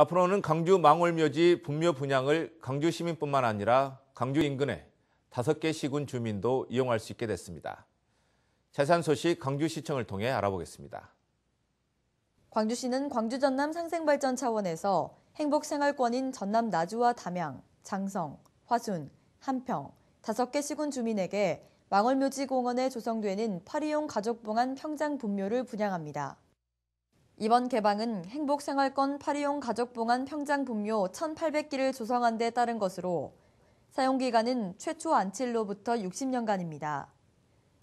앞으로는 강주 망월묘지 분묘 분양을 강주 시민뿐만 아니라 강주 인근의 다섯 개 시군 주민도 이용할 수 있게 됐습니다. 재산 소식 강주시청을 통해 알아보겠습니다. 광주시는 광주 전남 상생 발전 차원에서 행복 생활권인 전남 나주와 담양, 장성, 화순, 함평 다섯 개 시군 주민에게 망월묘지 공원에 조성되는 파리용 가족봉안 평장 분묘를 분양합니다. 이번 개방은 행복생활권 파리용 가족봉안 평장 분묘 1,800기를 조성한 데 따른 것으로 사용기간은 최초 안칠로부터 60년간입니다.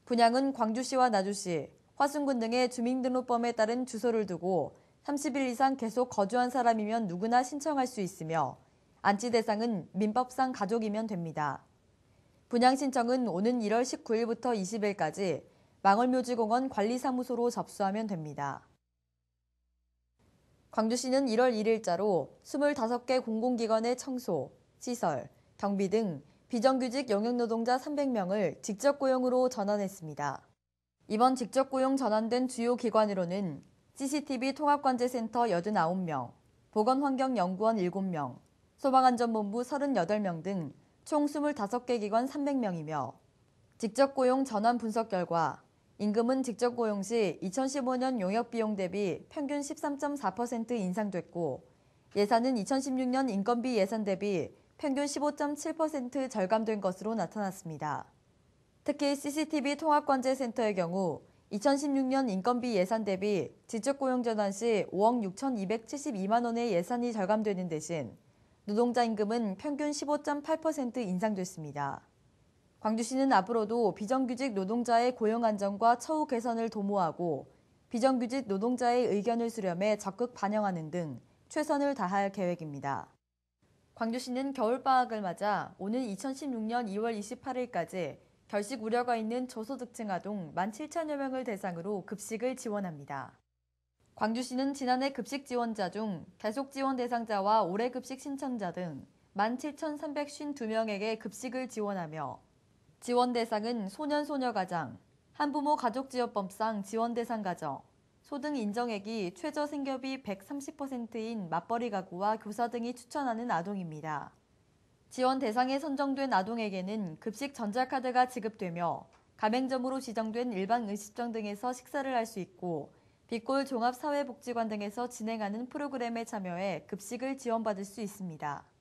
분양은 광주시와 나주시, 화순군 등의 주민등록범에 따른 주소를 두고 30일 이상 계속 거주한 사람이면 누구나 신청할 수 있으며 안치 대상은 민법상 가족이면 됩니다. 분양 신청은 오는 1월 19일부터 20일까지 망월묘지공원 관리사무소로 접수하면 됩니다. 광주시는 1월 1일자로 25개 공공기관의 청소, 시설, 경비 등 비정규직 영역노동자 300명을 직접 고용으로 전환했습니다. 이번 직접 고용 전환된 주요 기관으로는 CCTV 통합관제센터 89명, 보건환경연구원 7명, 소방안전본부 38명 등 총 25개 기관 300명이며 직접 고용 전환 분석 결과 임금은 직접 고용 시 2015년 용역 비용 대비 평균 13.4% 인상됐고 예산은 2016년 인건비 예산 대비 평균 15.7% 절감된 것으로 나타났습니다. 특히 CCTV 통합관제센터의 경우 2016년 인건비 예산 대비 직접 고용 전환 시 5억 6,272만 원의 예산이 절감되는 대신 노동자 임금은 평균 15.8% 인상됐습니다. 광주시는 앞으로도 비정규직 노동자의 고용 안정과 처우 개선을 도모하고 비정규직 노동자의 의견을 수렴해 적극 반영하는 등 최선을 다할 계획입니다. 광주시는 겨울방학을 맞아 오는 2016년 2월 28일까지 결식 우려가 있는 저소득층 아동 17,000여 명을 대상으로 급식을 지원합니다. 광주시는 지난해 급식 지원자 중 계속 지원 대상자와 올해 급식 신청자 등 17,352명에게 급식을 지원하며 지원 대상은 소년소녀 가장, 한부모 가족지원법상 지원 대상 가정, 소등 인정액이 최저 생계비 130%인 맞벌이 가구와 교사 등이 추천하는 아동입니다. 지원 대상에 선정된 아동에게는 급식 전자카드가 지급되며 가맹점으로 지정된 일반 음식점 등에서 식사를 할 수 있고 빅골 종합사회복지관 등에서 진행하는 프로그램에 참여해 급식을 지원받을 수 있습니다.